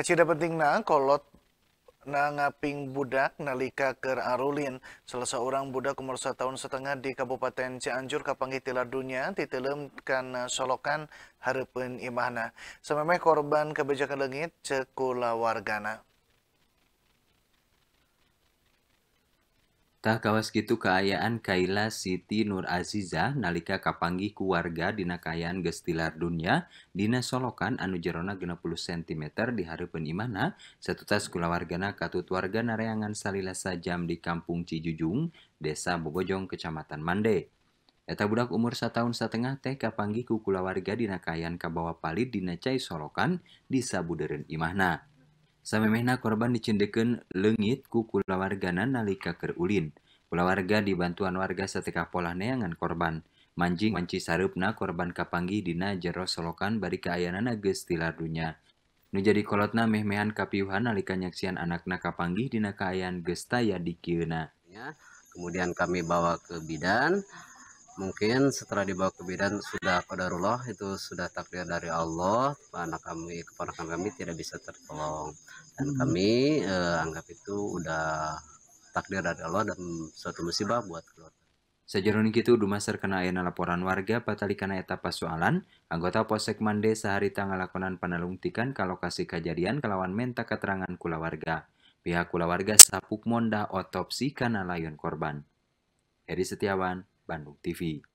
Kacida na kolot na ngaping budak nalika ke Arulin. Selasa orang budak umur tahun setengah di Kabupaten Cianjur kapanggi tilar dunia ditelem karena eh, solokan harapan imahna. Sememeh korban kebijakan lengit cekula wargana. Tah kawas gitu keayaan Kaila Siti Nur Aziza nalika kapanggi keluarga dina kaayaan gestilar dunia dina solokan anu jerona 60 cm di hari penimana satu tas kulawargana katut warga nareangan salila sajam di kampung Cijujung, desa Bobojong, kecamatan Mande. Eta budak umur setahun setengah teh kapanggi ku kulawarga dina kaayaan Kabawa Palit dina Cai Solokan di Sabuderen Imahna. Memena korban dicendekenlennggit kukulalawargana nalika Kerulin pula warga di bantutuan warga setengah pola neangan korban manjing manci sarupna korban kapanggih Dina jero Solokan Bar keaya nagesti ladunya menjadikolotna Mehmehan Kapiuhan nalika Nyaksian anak naka panggihdinakayan Gesta ya di Kyuna kemudian kami bawa ke bidan dan mungkin setelah dibawa ke bidan sudah pada qadarullah itu sudah takdir dari Allah anak kami keponakan kami tidak bisa tertolong dan hmm. kami eh, anggap itu udah takdir dari Allah dan suatu musibah buat keluarga Sejeron gitu Dumaser kena ayana laporan warga patali kena etapa soalan anggota Posek Mande sehari tanggal lakonan penelungtikan ke lokasi kejadian kelawan menta keterangan kula warga. Pihak kula warga sapuk monda otopsi kena layon korban. Heri Setiawan, bản đồ TV